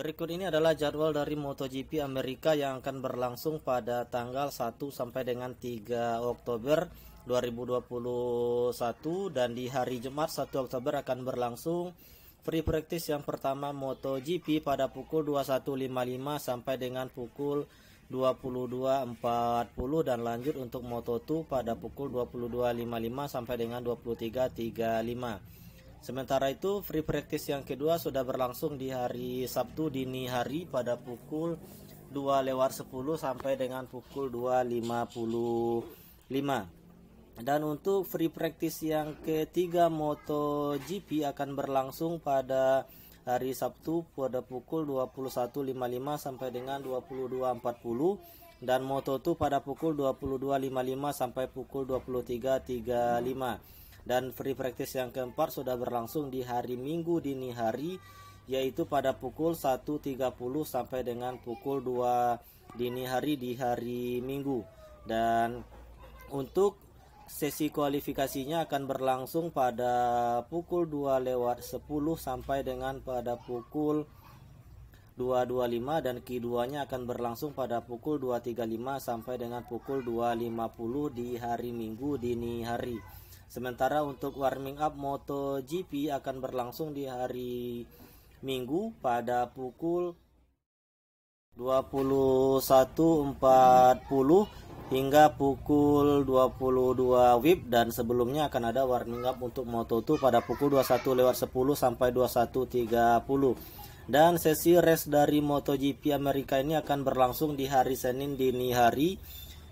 Berikut ini adalah jadwal dari MotoGP Amerika yang akan berlangsung pada tanggal 1 sampai dengan 3 Oktober 2021 dan di hari Jumat 1 Oktober akan berlangsung free practice yang pertama MotoGP pada pukul 21.55 sampai dengan pukul 22.40 dan lanjut untuk Moto2 pada pukul 22.55 sampai dengan 23.35. Sementara itu, free practice yang kedua sudah berlangsung di hari Sabtu dini hari pada pukul 2 lewat 10 sampai dengan pukul 2.55. Dan untuk free practice yang ketiga MotoGP akan berlangsung pada hari Sabtu pada pukul 21.55 sampai dengan 22.40 dan Moto2 pada pukul 22.55 sampai pukul 23.35. Dan free practice yang keempat sudah berlangsung di hari Minggu dini hari yaitu pada pukul 1.30 sampai dengan pukul 2 dini hari di hari Minggu. Dan untuk sesi kualifikasinya akan berlangsung pada pukul 2 lewat 10 sampai dengan pada pukul 2.25 dan keduanya akan berlangsung pada pukul 2.35 sampai dengan pukul 2.50 di hari Minggu dini hari. Sementara untuk warming up MotoGP akan berlangsung di hari Minggu pada pukul 21.40 hingga pukul 22 WIB dan sebelumnya akan ada warming up untuk Moto2 pada pukul 21.10 sampai 21.30. Dan sesi race dari MotoGP Amerika ini akan berlangsung di hari Senin dini hari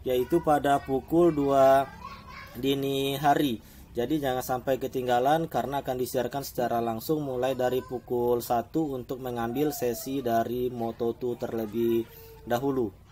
yaitu pada pukul 2 dini hari. Jadi jangan sampai ketinggalan karena akan disiarkan secara langsung mulai dari pukul 1 untuk mengambil sesi dari Moto2 terlebih dahulu.